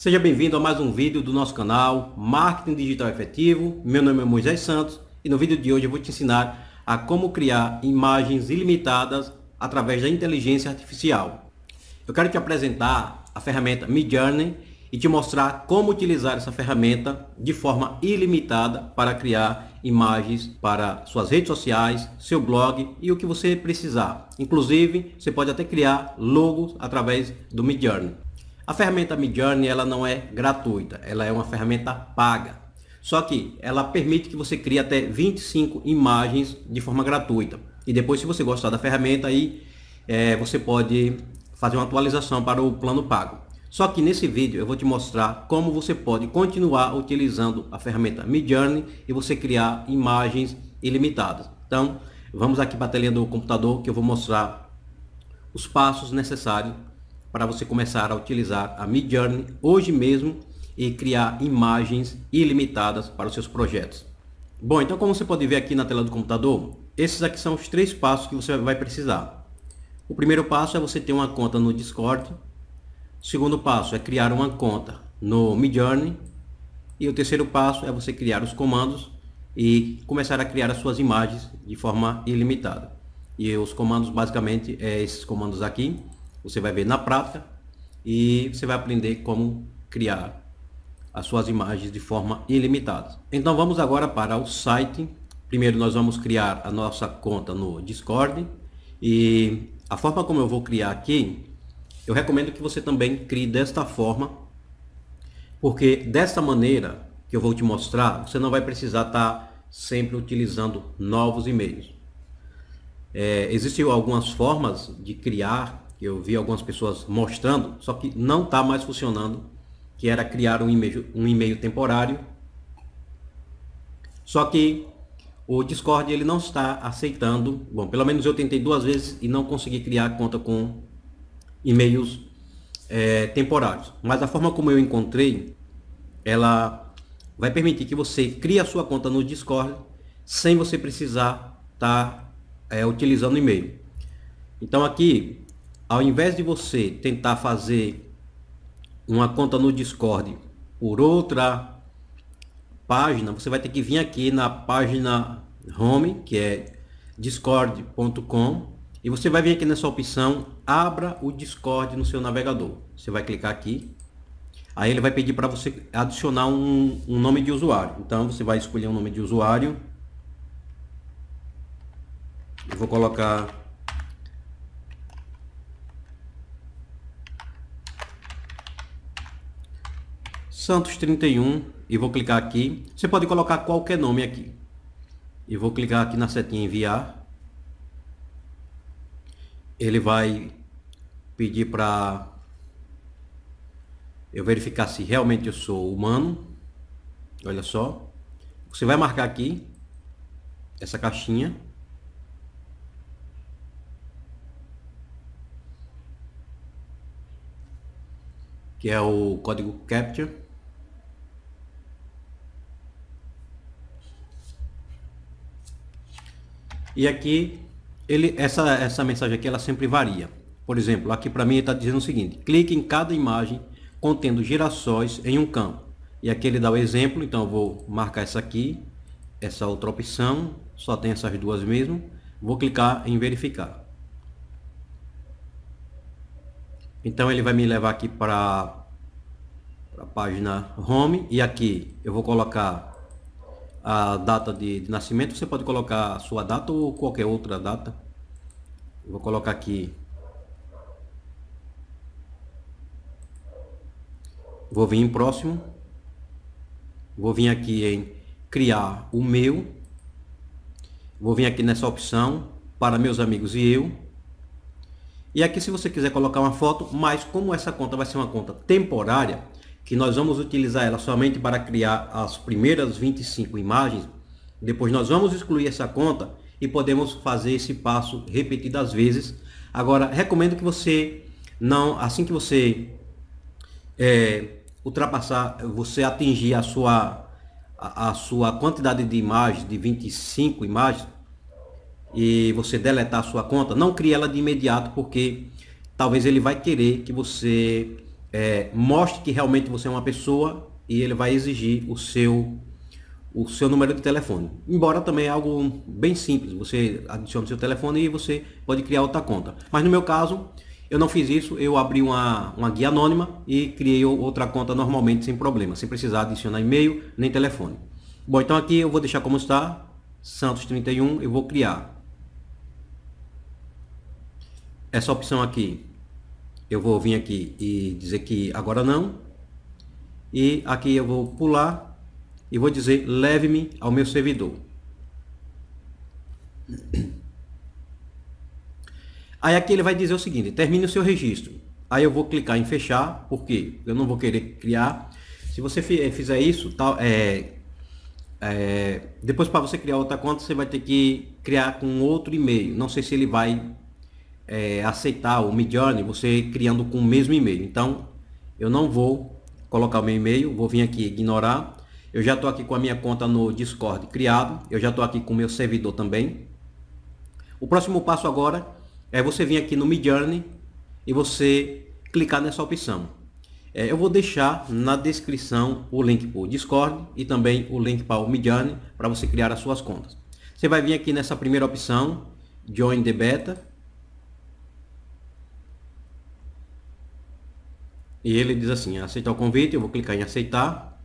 Seja bem-vindo a mais um vídeo do nosso canal Marketing Digital Efetivo. Meu nome é Moisés Santos e no vídeo de hoje eu vou te ensinar a como criar imagens ilimitadas através da inteligência artificial. Eu quero te apresentar a ferramenta Midjourney e te mostrar como utilizar essa ferramenta de forma ilimitada para criar imagens para suas redes sociais, seu blog e o que você precisar. Inclusive, você pode até criar logos através do Midjourney. A ferramenta Midjourney ela não é gratuita, ela é uma ferramenta paga. Só que ela permite que você crie até 25 imagens de forma gratuita. E depois, se você gostar da ferramenta, aí é, você pode fazer uma atualização para o plano pago. Só que nesse vídeo eu vou te mostrar como você pode continuar utilizando a ferramenta Midjourney e você criar imagens ilimitadas. Então, vamos aqui para a telinha do computador que eu vou mostrar os passos necessários para você começar a utilizar a Midjourney hoje mesmo e criar imagens ilimitadas para os seus projetos. Bom, então como você pode ver aqui na tela do computador, esses aqui são os três passos que você vai precisar. O primeiro passo é você ter uma conta no Discord. O segundo passo é criar uma conta no Midjourney. E o terceiro passo é você criar os comandos e começar a criar as suas imagens de forma ilimitada. E os comandos basicamente é esses comandos aqui. Você vai ver na prática e você vai aprender como criar as suas imagens de forma ilimitada. Então vamos agora para o site. Primeiro nós vamos criar a nossa conta no Discord e a forma como eu vou criar aqui, eu recomendo que você também crie desta forma, porque desta maneira que eu vou te mostrar, você não vai precisar estar tá sempre utilizando novos e-mails. É, existem algumas formas de criar eu vi algumas pessoas mostrando, só que não está mais funcionando, que era criar um e-mail, um e-mail temporário. Só que o Discord ele não está aceitando. Bom, pelo menos eu tentei duas vezes e não consegui criar conta com e-mails é, temporários. Mas a forma como eu encontrei, ela vai permitir que você crie a sua conta no Discord sem você precisar estar tá, é, utilizando e-mail. Então aqui ao invés de você tentar fazer uma conta no Discord por outra página, você vai ter que vir aqui na página home, que é discord.com, e você vai vir aqui nessa opção abra o Discord no seu navegador. Você vai clicar aqui. Aí ele vai pedir para você adicionar um, um nome de usuário. Então você vai escolher um nome de usuário. Eu vou colocar Santos 31 e vou clicar aqui. Você pode colocar qualquer nome aqui. E vou clicar aqui na setinha enviar. Ele vai pedir para eu verificar se realmente eu sou humano. Olha só. Você vai marcar aqui essa caixinha. Que é o código CAPTCHA E aqui, ele, essa, essa mensagem aqui, ela sempre varia. Por exemplo, aqui para mim ele está dizendo o seguinte, clique em cada imagem contendo girassóis em um campo. E aqui ele dá o exemplo, então eu vou marcar essa aqui, essa outra opção, só tem essas duas mesmo. Vou clicar em verificar. Então ele vai me levar aqui para a página Home e aqui eu vou colocar a data de, de nascimento, você pode colocar a sua data ou qualquer outra data. vou colocar aqui. Vou vir em próximo. Vou vir aqui em criar o meu. Vou vir aqui nessa opção para meus amigos e eu. E aqui se você quiser colocar uma foto, mas como essa conta vai ser uma conta temporária, que nós vamos utilizar ela somente para criar as primeiras 25 imagens, depois nós vamos excluir essa conta e podemos fazer esse passo repetidas vezes. Agora, recomendo que você não, assim que você é, ultrapassar, você atingir a sua, a, a sua quantidade de imagens, de 25 imagens, e você deletar a sua conta, não crie ela de imediato, porque talvez ele vai querer que você é, mostre que realmente você é uma pessoa e ele vai exigir o seu o seu número de telefone. Embora também é algo bem simples, você adiciona o seu telefone e você pode criar outra conta. Mas no meu caso, eu não fiz isso, eu abri uma, uma guia anônima e criei outra conta normalmente sem problema, sem precisar adicionar e-mail nem telefone. Bom, então aqui eu vou deixar como está, Santos31, eu vou criar essa opção aqui eu vou vir aqui e dizer que agora não. E aqui eu vou pular e vou dizer leve-me ao meu servidor. Aí aqui ele vai dizer o seguinte, termine o seu registro. Aí eu vou clicar em fechar, porque eu não vou querer criar. Se você eh, fizer isso, tal é, é, depois para você criar outra conta, você vai ter que criar com outro e-mail. Não sei se ele vai é, aceitar o Midjourney você criando com o mesmo e-mail. Então, eu não vou colocar o meu e-mail, vou vir aqui ignorar. Eu já estou aqui com a minha conta no Discord criado, eu já estou aqui com o meu servidor também. O próximo passo agora é você vir aqui no Midjourney e você clicar nessa opção. É, eu vou deixar na descrição o link para o Discord e também o link para o Midjourney para você criar as suas contas. Você vai vir aqui nessa primeira opção, Join the Beta, E ele diz assim, aceitar o convite, eu vou clicar em aceitar.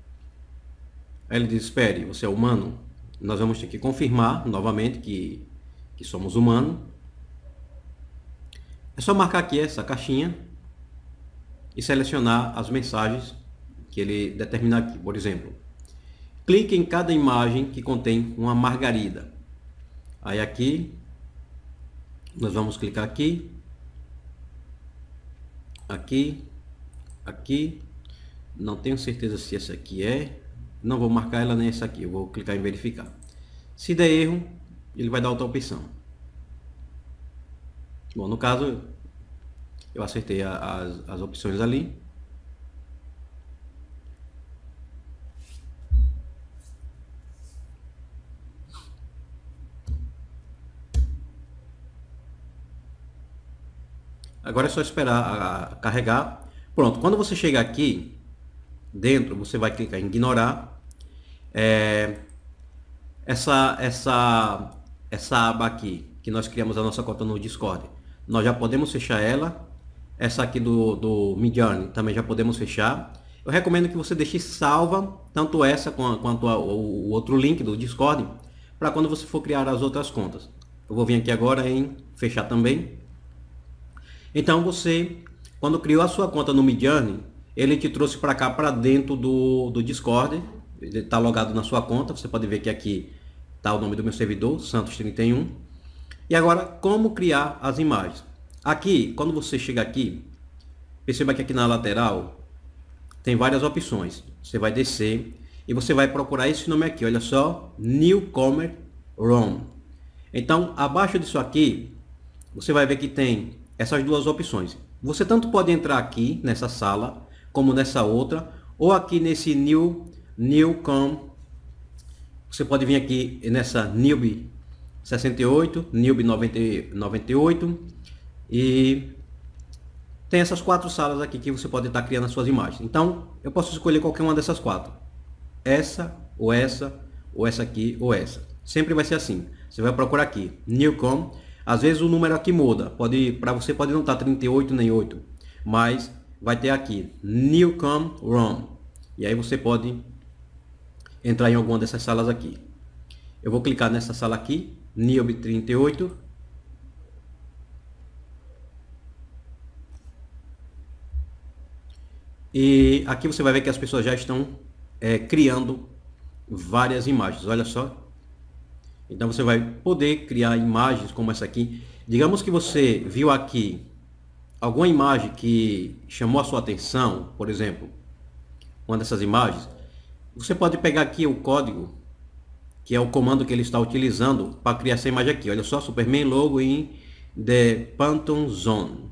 Aí ele diz, espere, você é humano? Nós vamos ter que confirmar novamente que, que somos humanos. É só marcar aqui essa caixinha e selecionar as mensagens que ele determinar aqui. Por exemplo, clique em cada imagem que contém uma margarida. Aí aqui, nós vamos clicar aqui, aqui, aqui. Não tenho certeza se essa aqui é. Não vou marcar ela nem essa aqui. Eu vou clicar em verificar. Se der erro, ele vai dar outra opção. Bom, no caso, eu acertei as, as opções ali. Agora é só esperar a, a carregar Pronto, quando você chegar aqui dentro, você vai clicar em ignorar. É, essa, essa, essa aba aqui, que nós criamos a nossa conta no Discord, nós já podemos fechar ela. Essa aqui do, do Midjourney também já podemos fechar. Eu recomendo que você deixe salva, tanto essa quanto a, o, o outro link do Discord, para quando você for criar as outras contas. Eu vou vir aqui agora em fechar também. Então você quando criou a sua conta no Midiane, ele te trouxe para cá, para dentro do, do Discord. Ele está logado na sua conta. Você pode ver que aqui está o nome do meu servidor, Santos31. E agora, como criar as imagens? Aqui, quando você chega aqui, perceba que aqui na lateral tem várias opções. Você vai descer e você vai procurar esse nome aqui, olha só, Newcomer ROM. Então, abaixo disso aqui, você vai ver que tem essas duas opções. Você tanto pode entrar aqui nessa sala, como nessa outra, ou aqui nesse New, Newcom. Você pode vir aqui nessa Newbie 68, Newbie 98 e tem essas quatro salas aqui que você pode estar criando as suas imagens. Então, eu posso escolher qualquer uma dessas quatro. Essa, ou essa, ou essa aqui, ou essa. Sempre vai ser assim. Você vai procurar aqui, Newcom, às vezes o número aqui muda, pode para você pode não estar tá 38 nem 8, mas vai ter aqui Newcom Run. E aí você pode entrar em alguma dessas salas aqui. Eu vou clicar nessa sala aqui, NIOB 38. E aqui você vai ver que as pessoas já estão é, criando várias imagens. Olha só, então você vai poder criar imagens como essa aqui. Digamos que você viu aqui alguma imagem que chamou a sua atenção, por exemplo, uma dessas imagens, você pode pegar aqui o código, que é o comando que ele está utilizando para criar essa imagem aqui. Olha só, Superman logo em The Phantom Zone.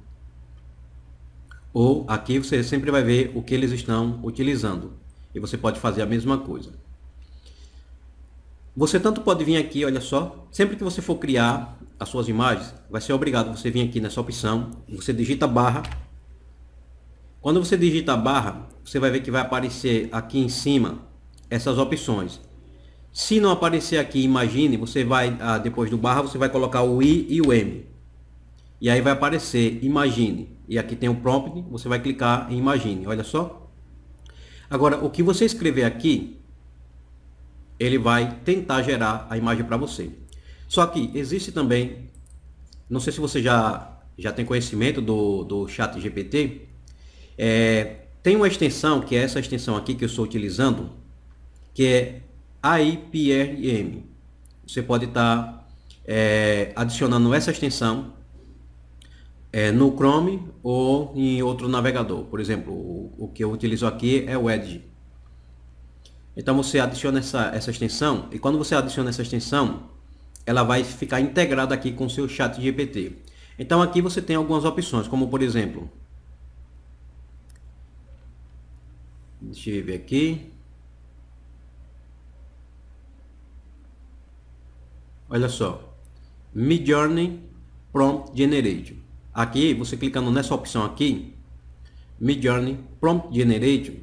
Ou aqui você sempre vai ver o que eles estão utilizando. E você pode fazer a mesma coisa. Você tanto pode vir aqui, olha só, sempre que você for criar as suas imagens, vai ser obrigado você vir aqui nessa opção, você digita barra. Quando você digita barra, você vai ver que vai aparecer aqui em cima essas opções. Se não aparecer aqui, imagine, você vai, ah, depois do barra, você vai colocar o i e o m. E aí vai aparecer imagine. E aqui tem o prompt, você vai clicar em imagine, olha só. Agora, o que você escrever aqui, ele vai tentar gerar a imagem para você. Só que existe também, não sei se você já, já tem conhecimento do, do chat GPT, é, tem uma extensão, que é essa extensão aqui que eu estou utilizando, que é AIPRM. Você pode estar tá, é, adicionando essa extensão é, no Chrome ou em outro navegador. Por exemplo, o, o que eu utilizo aqui é o Edge. Então você adiciona essa, essa extensão e quando você adiciona essa extensão, ela vai ficar integrada aqui com o seu chat GPT. Então aqui você tem algumas opções, como por exemplo, deixa eu ver aqui, olha só, Journey Prompt Generation. Aqui você clicando nessa opção aqui, Journey Prompt Generation,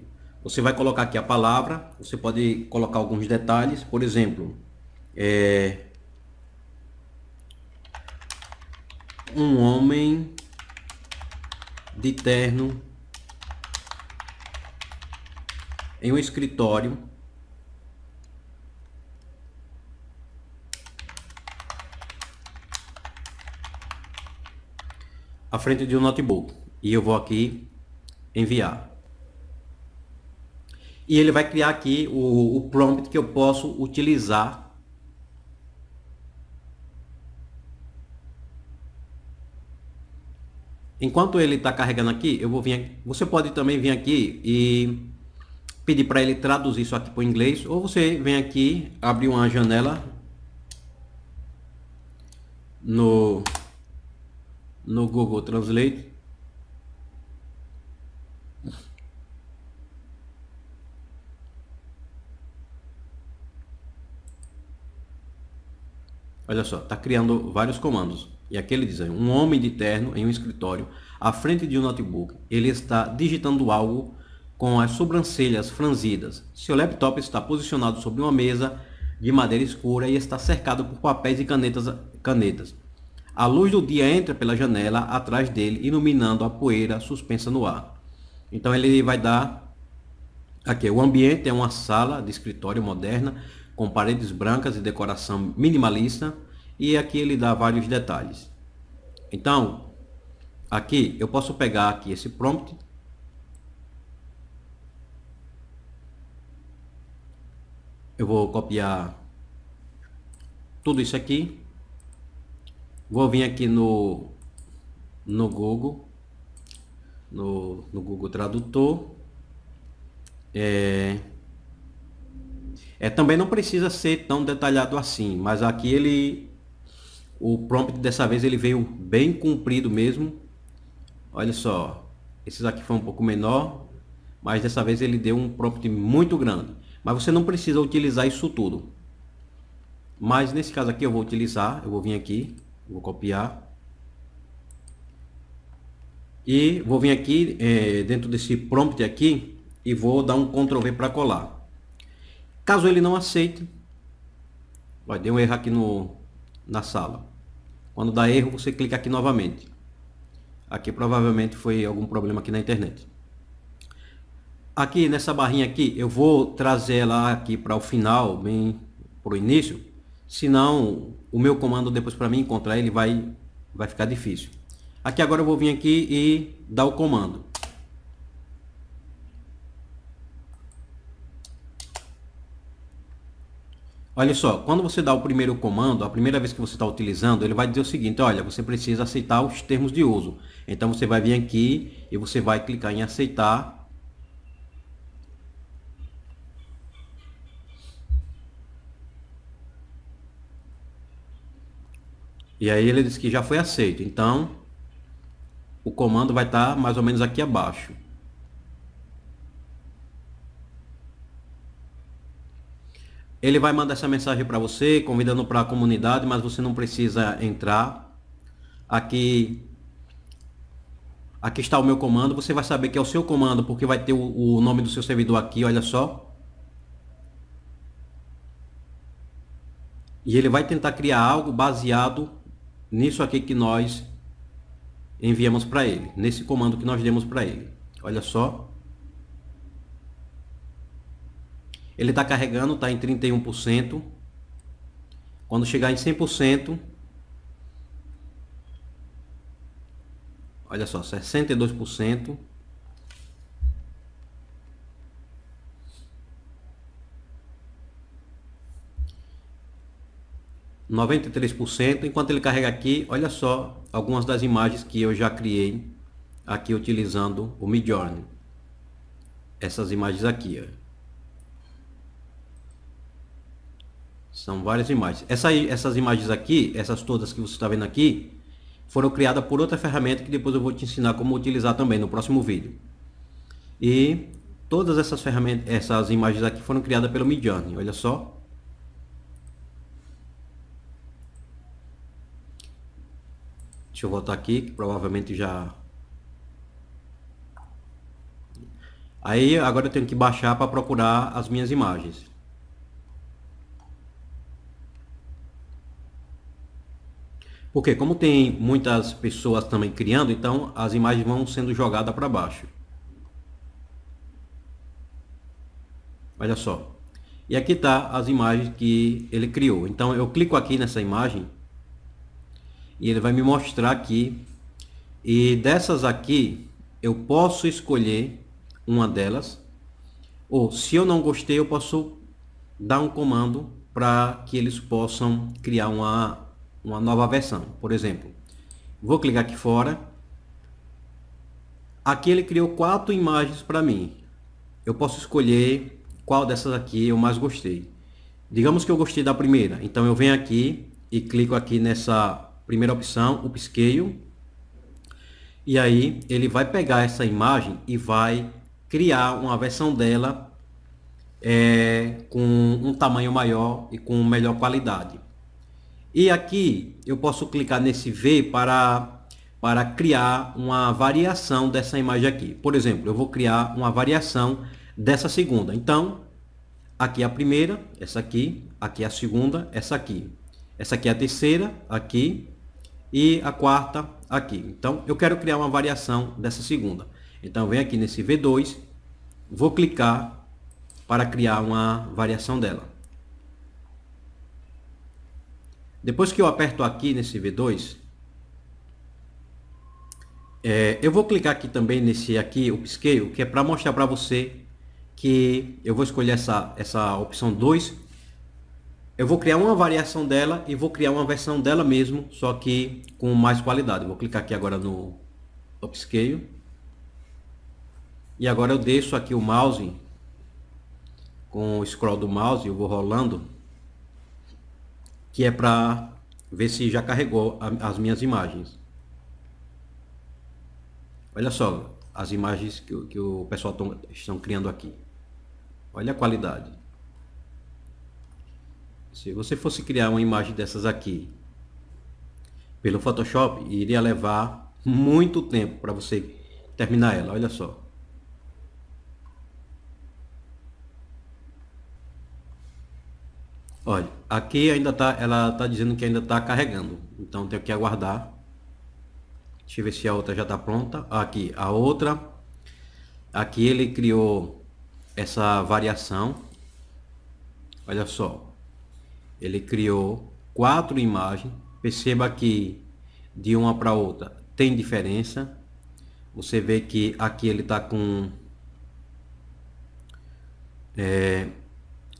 você vai colocar aqui a palavra, você pode colocar alguns detalhes, por exemplo, é, um homem de terno em um escritório à frente de um notebook e eu vou aqui enviar e ele vai criar aqui o, o prompt que eu posso utilizar Enquanto ele está carregando aqui, eu vou vir aqui. Você pode também vir aqui e pedir para ele traduzir isso aqui para o inglês. Ou você vem aqui, abre uma janela no, no Google Translate. Olha só, está criando vários comandos. E aqui ele diz, um homem de terno em um escritório, à frente de um notebook, ele está digitando algo com as sobrancelhas franzidas. Seu laptop está posicionado sobre uma mesa de madeira escura e está cercado por papéis e canetas. canetas. A luz do dia entra pela janela atrás dele, iluminando a poeira suspensa no ar. Então ele vai dar Aqui, o ambiente é uma sala de escritório moderna com paredes brancas e decoração minimalista, e aqui ele dá vários detalhes. Então, aqui eu posso pegar aqui esse prompt, eu vou copiar tudo isso aqui, vou vir aqui no, no Google, no, no Google Tradutor, é, é, também não precisa ser tão detalhado assim, mas aqui ele o prompt dessa vez ele veio bem comprido mesmo. Olha só, esse aqui foi um pouco menor, mas dessa vez ele deu um prompt muito grande. Mas você não precisa utilizar isso tudo. Mas nesse caso aqui eu vou utilizar, eu vou vir aqui, vou copiar. E vou vir aqui é, dentro desse prompt aqui e vou dar um Ctrl V para colar. Caso ele não aceite, vai, deu um erro aqui no, na sala. Quando dá erro, você clica aqui novamente. Aqui provavelmente foi algum problema aqui na internet. Aqui nessa barrinha aqui, eu vou trazer ela aqui para o final, bem para o início. Senão, o meu comando depois para mim encontrar ele vai, vai ficar difícil. Aqui agora eu vou vir aqui e dar o comando. Olha só, quando você dá o primeiro comando, a primeira vez que você está utilizando, ele vai dizer o seguinte, olha, você precisa aceitar os termos de uso. Então você vai vir aqui e você vai clicar em aceitar E aí ele diz que já foi aceito. Então, o comando vai estar tá mais ou menos aqui abaixo. Ele vai mandar essa mensagem para você, convidando para a comunidade, mas você não precisa entrar. Aqui aqui está o meu comando, você vai saber que é o seu comando, porque vai ter o, o nome do seu servidor aqui, olha só. E ele vai tentar criar algo baseado nisso aqui que nós enviamos para ele, nesse comando que nós demos para ele. Olha só. Ele está carregando, está em 31%. Quando chegar em 100%, olha só, 62%. 93%. Enquanto ele carrega aqui, olha só algumas das imagens que eu já criei aqui utilizando o Midjourney. Essas imagens aqui, ó. São várias imagens. Essa, essas imagens aqui, essas todas que você está vendo aqui, foram criadas por outra ferramenta que depois eu vou te ensinar como utilizar também no próximo vídeo. E todas essas ferramentas, essas imagens aqui foram criadas pelo Midjourney, olha só. Deixa eu voltar aqui, que provavelmente já... Aí agora eu tenho que baixar para procurar as minhas imagens. Porque como tem muitas pessoas também criando, então as imagens vão sendo jogadas para baixo. Olha só. E aqui está as imagens que ele criou. Então eu clico aqui nessa imagem e ele vai me mostrar aqui. E dessas aqui eu posso escolher uma delas. Ou se eu não gostei, eu posso dar um comando para que eles possam criar uma uma nova versão. Por exemplo, vou clicar aqui fora. Aqui ele criou quatro imagens para mim. Eu posso escolher qual dessas aqui eu mais gostei. Digamos que eu gostei da primeira, então eu venho aqui e clico aqui nessa primeira opção, o Upscale. E aí ele vai pegar essa imagem e vai criar uma versão dela é, com um tamanho maior e com melhor qualidade. E aqui eu posso clicar nesse V para, para criar uma variação dessa imagem aqui. Por exemplo, eu vou criar uma variação dessa segunda. Então, aqui a primeira, essa aqui, aqui a segunda, essa aqui. Essa aqui é a terceira, aqui, e a quarta aqui. Então, eu quero criar uma variação dessa segunda. Então, vem aqui nesse V2, vou clicar para criar uma variação dela. Depois que eu aperto aqui nesse V2, é, eu vou clicar aqui também nesse aqui, o scale, que é para mostrar para você que eu vou escolher essa, essa opção 2. Eu vou criar uma variação dela e vou criar uma versão dela mesmo, só que com mais qualidade. vou clicar aqui agora no upscale. E agora eu deixo aqui o mouse com o scroll do mouse, eu vou rolando que é para ver se já carregou a, as minhas imagens. Olha só as imagens que, que o pessoal tão, estão criando aqui. Olha a qualidade. Se você fosse criar uma imagem dessas aqui pelo Photoshop, iria levar muito tempo para você terminar ela. Olha só. Olha, aqui ainda tá, ela tá dizendo que ainda tá carregando, então tenho que aguardar. Deixa eu ver se a outra já tá pronta. Aqui, a outra. Aqui ele criou essa variação. Olha só. Ele criou quatro imagens. Perceba que de uma para outra tem diferença. Você vê que aqui ele está com é,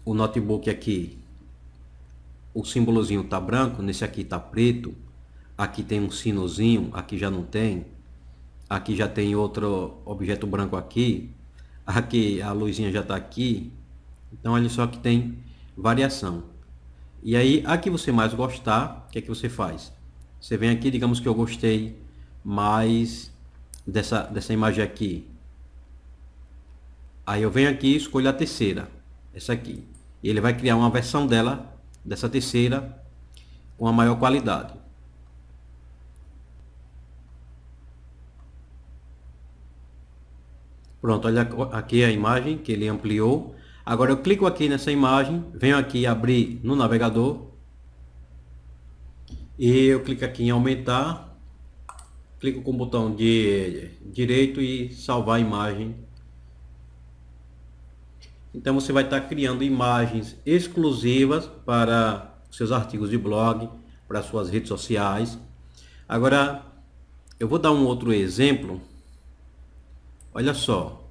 o notebook aqui o símbolozinho tá branco, nesse aqui tá preto, aqui tem um sinozinho, aqui já não tem, aqui já tem outro objeto branco aqui, aqui a luzinha já está aqui, então olha só que tem variação. E aí, a que você mais gostar, o que é que você faz? Você vem aqui, digamos que eu gostei mais dessa, dessa imagem aqui. Aí eu venho aqui e escolho a terceira, essa aqui. E ele vai criar uma versão dela dessa terceira com a maior qualidade. Pronto, olha aqui a imagem que ele ampliou. Agora eu clico aqui nessa imagem, venho aqui abrir no navegador. E eu clico aqui em aumentar. Clico com o botão de direito e salvar a imagem então você vai estar criando imagens exclusivas para seus artigos de blog, para suas redes sociais. Agora, eu vou dar um outro exemplo. Olha só.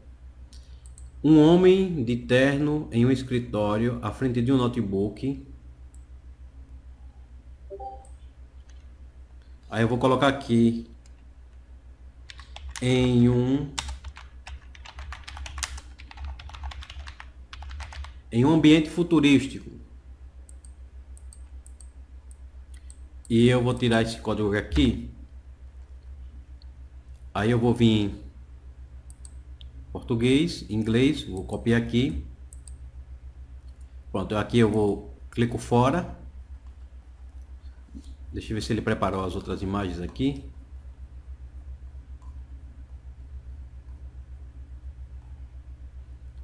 Um homem de terno em um escritório à frente de um notebook. Aí eu vou colocar aqui em um em um ambiente futurístico. E eu vou tirar esse código aqui. Aí eu vou vir em português, inglês, vou copiar aqui. Pronto, aqui eu vou clico fora. Deixa eu ver se ele preparou as outras imagens aqui.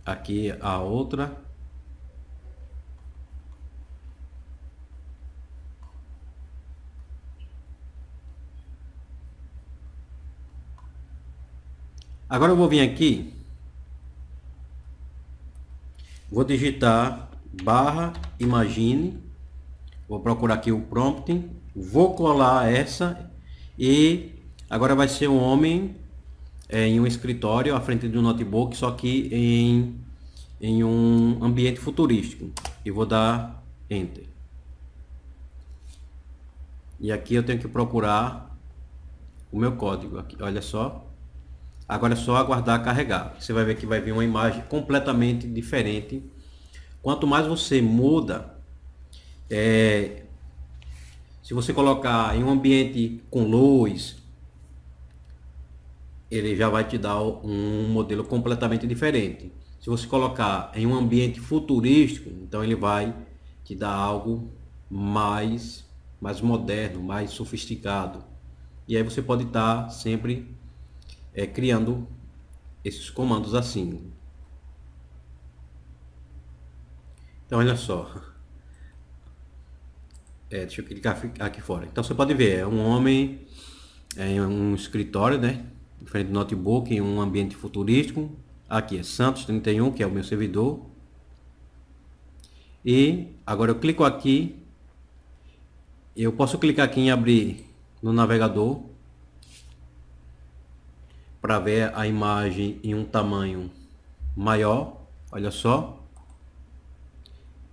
Aqui a outra. Agora eu vou vir aqui, vou digitar barra imagine, vou procurar aqui o prompt, vou colar essa e agora vai ser um homem é, em um escritório à frente de um notebook, só que em, em um ambiente futurístico. E vou dar enter. E aqui eu tenho que procurar o meu código. Aqui, olha só. Agora é só aguardar carregar. Você vai ver que vai vir uma imagem completamente diferente. Quanto mais você muda, é, se você colocar em um ambiente com luz, ele já vai te dar um modelo completamente diferente. Se você colocar em um ambiente futurístico, então ele vai te dar algo mais, mais moderno, mais sofisticado. E aí você pode estar sempre é, criando esses comandos assim. Então, olha só. É, deixa eu clicar aqui fora. Então, você pode ver, é um homem é em é um escritório, né? Diferente do notebook, em um ambiente futurístico. Aqui é Santos 31, que é o meu servidor. E agora eu clico aqui. Eu posso clicar aqui em abrir no navegador para ver a imagem em um tamanho maior, olha só.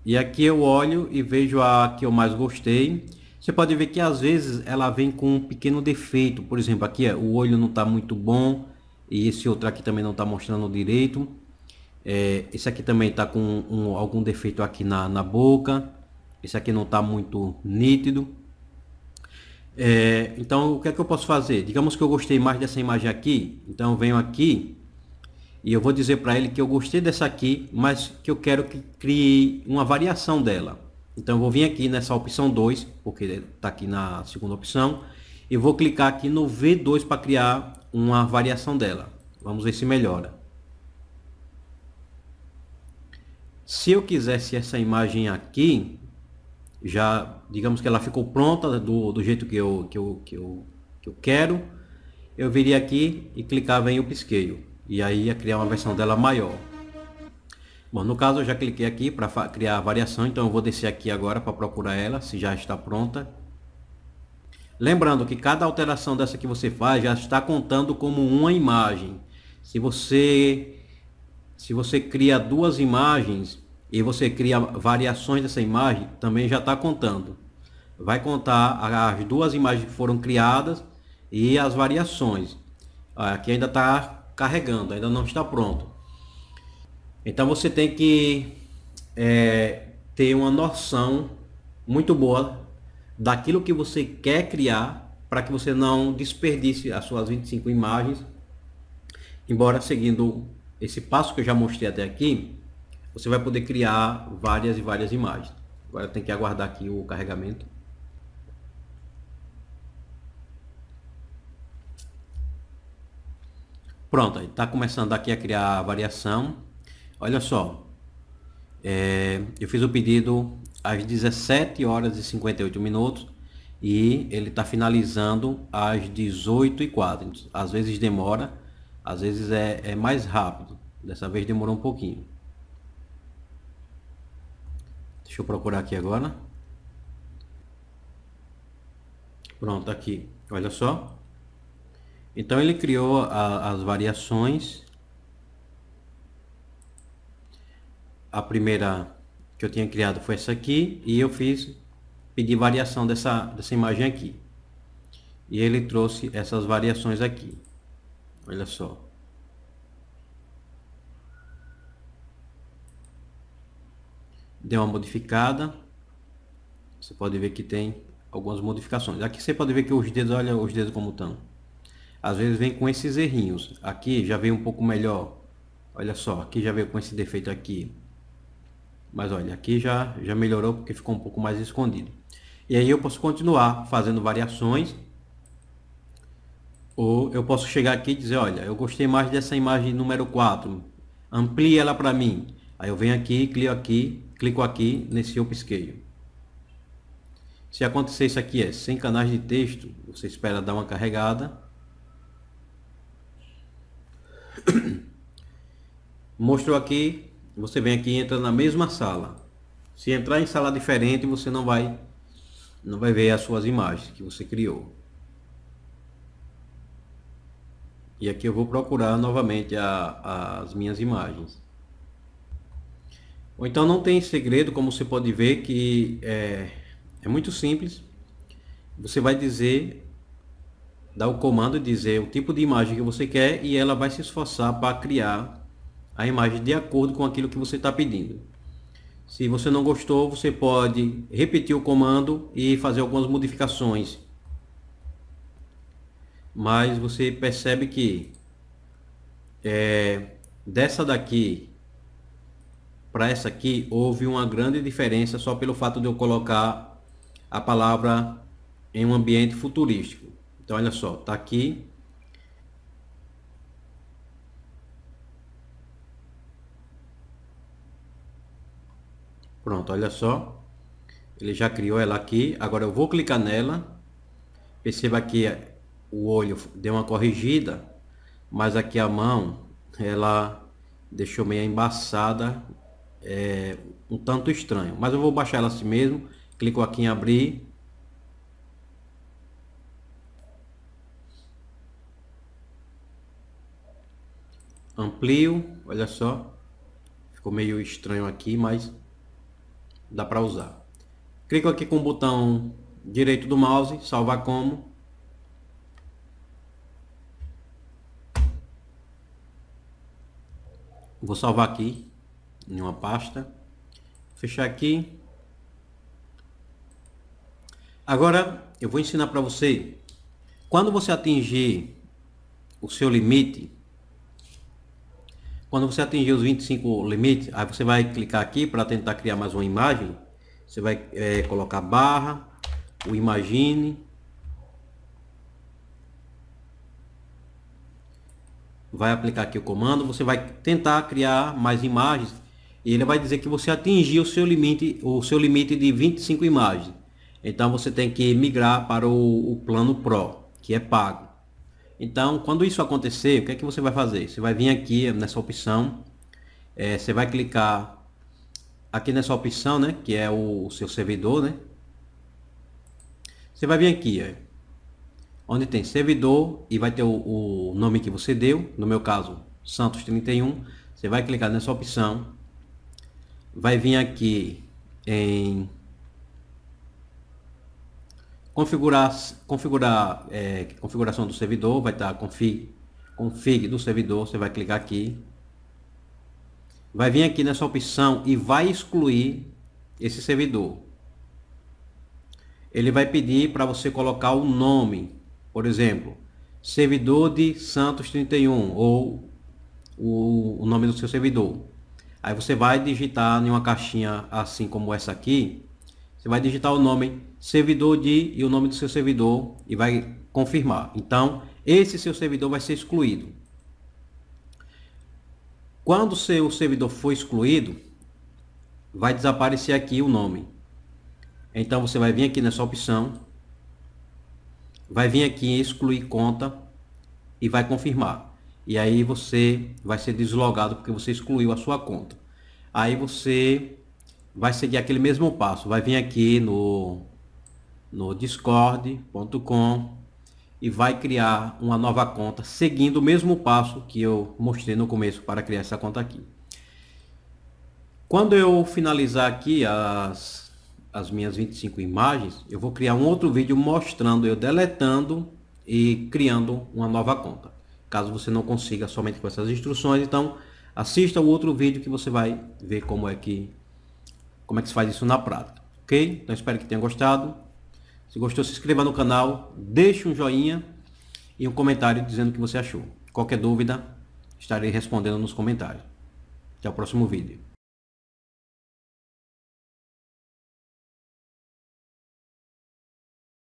E aqui eu olho e vejo a que eu mais gostei. Você pode ver que às vezes ela vem com um pequeno defeito, por exemplo, aqui ó, o olho não está muito bom e esse outro aqui também não está mostrando direito. É, esse aqui também está com um, algum defeito aqui na, na boca, esse aqui não está muito nítido. É, então, o que é que eu posso fazer? Digamos que eu gostei mais dessa imagem aqui, então eu venho aqui e eu vou dizer para ele que eu gostei dessa aqui, mas que eu quero que crie uma variação dela. Então, eu vou vir aqui nessa opção 2, porque está aqui na segunda opção, e vou clicar aqui no V2 para criar uma variação dela. Vamos ver se melhora. Se eu quisesse essa imagem aqui, já, digamos que ela ficou pronta do, do jeito que eu, que, eu, que, eu, que eu quero, eu viria aqui e clicava em o pisqueio. E aí ia criar uma versão dela maior. Bom, no caso eu já cliquei aqui para criar a variação, então eu vou descer aqui agora para procurar ela, se já está pronta. Lembrando que cada alteração dessa que você faz já está contando como uma imagem. Se você, se você cria duas imagens, e você cria variações dessa imagem, também já está contando. Vai contar as duas imagens que foram criadas e as variações. Ah, aqui ainda está carregando, ainda não está pronto. Então você tem que é, ter uma noção muito boa daquilo que você quer criar para que você não desperdice as suas 25 imagens. Embora seguindo esse passo que eu já mostrei até aqui, você vai poder criar várias e várias imagens. Agora tem que aguardar aqui o carregamento. Pronto, está começando aqui a criar a variação. Olha só, é, eu fiz o pedido às 17 horas e 58 minutos e ele está finalizando às 18 e 4. Às vezes demora, às vezes é, é mais rápido. Dessa vez demorou um pouquinho. Deixa eu procurar aqui agora. Pronto, aqui. Olha só. Então ele criou a, as variações. A primeira que eu tinha criado foi essa aqui e eu fiz pedi variação dessa dessa imagem aqui. E ele trouxe essas variações aqui. Olha só. deu uma modificada. Você pode ver que tem algumas modificações. Aqui você pode ver que os dedos, olha os dedos como estão. Às vezes vem com esses errinhos. Aqui já veio um pouco melhor. Olha só, aqui já veio com esse defeito aqui. Mas olha, aqui já, já melhorou porque ficou um pouco mais escondido. E aí eu posso continuar fazendo variações. Ou eu posso chegar aqui e dizer, olha, eu gostei mais dessa imagem número 4. Amplie ela para mim. Aí eu venho aqui, clico aqui, clico aqui nesse eu Se acontecer isso aqui, é sem canais de texto, você espera dar uma carregada. Mostrou aqui, você vem aqui e entra na mesma sala. Se entrar em sala diferente, você não vai não vai ver as suas imagens que você criou. E aqui eu vou procurar novamente a, a, as minhas imagens. Ou então não tem segredo, como você pode ver, que é, é muito simples. Você vai dizer, dar o comando e dizer o tipo de imagem que você quer e ela vai se esforçar para criar a imagem de acordo com aquilo que você está pedindo. Se você não gostou, você pode repetir o comando e fazer algumas modificações. Mas você percebe que é, dessa daqui para essa aqui houve uma grande diferença só pelo fato de eu colocar a palavra em um ambiente futurístico. Então olha só, tá aqui. Pronto, olha só. Ele já criou ela aqui. Agora eu vou clicar nela. Perceba que o olho deu uma corrigida, mas aqui a mão ela deixou meio embaçada é, um tanto estranho. Mas eu vou baixar ela assim mesmo. Clico aqui em abrir. Amplio, olha só. Ficou meio estranho aqui, mas dá para usar. Clico aqui com o botão direito do mouse, salvar como. Vou salvar aqui, em uma pasta. Fechar aqui. Agora eu vou ensinar para você. Quando você atingir o seu limite, quando você atingir os 25 limites, aí você vai clicar aqui para tentar criar mais uma imagem. Você vai é, colocar barra, o imagine. Vai aplicar aqui o comando. Você vai tentar criar mais imagens e ele vai dizer que você atingiu o seu limite, o seu limite de 25 imagens. Então você tem que migrar para o, o plano Pro, que é pago. Então, quando isso acontecer, o que é que você vai fazer? Você vai vir aqui nessa opção, é, você vai clicar aqui nessa opção, né, que é o, o seu servidor, né? Você vai vir aqui, ó, onde tem servidor e vai ter o, o nome que você deu, no meu caso, Santos 31. Você vai clicar nessa opção, vai vir aqui em configurar, configurar é, configuração do servidor, vai estar tá, config, config do servidor, você vai clicar aqui. Vai vir aqui nessa opção e vai excluir esse servidor. Ele vai pedir para você colocar o nome, por exemplo, servidor de Santos 31 ou o, o nome do seu servidor. Aí você vai digitar em uma caixinha assim como essa aqui, você vai digitar o nome servidor de e o nome do seu servidor e vai confirmar. Então, esse seu servidor vai ser excluído. Quando o seu servidor for excluído, vai desaparecer aqui o nome. Então você vai vir aqui nessa opção, vai vir aqui em excluir conta e vai confirmar e aí você vai ser deslogado porque você excluiu a sua conta. Aí você vai seguir aquele mesmo passo, vai vir aqui no, no discord.com e vai criar uma nova conta seguindo o mesmo passo que eu mostrei no começo para criar essa conta aqui. Quando eu finalizar aqui as, as minhas 25 imagens, eu vou criar um outro vídeo mostrando eu deletando e criando uma nova conta caso você não consiga somente com essas instruções. Então, assista o outro vídeo que você vai ver como é que, como é que se faz isso na prática. Ok? Então, espero que tenha gostado. Se gostou, se inscreva no canal, deixe um joinha e um comentário dizendo o que você achou. Qualquer dúvida, estarei respondendo nos comentários. Até o próximo vídeo.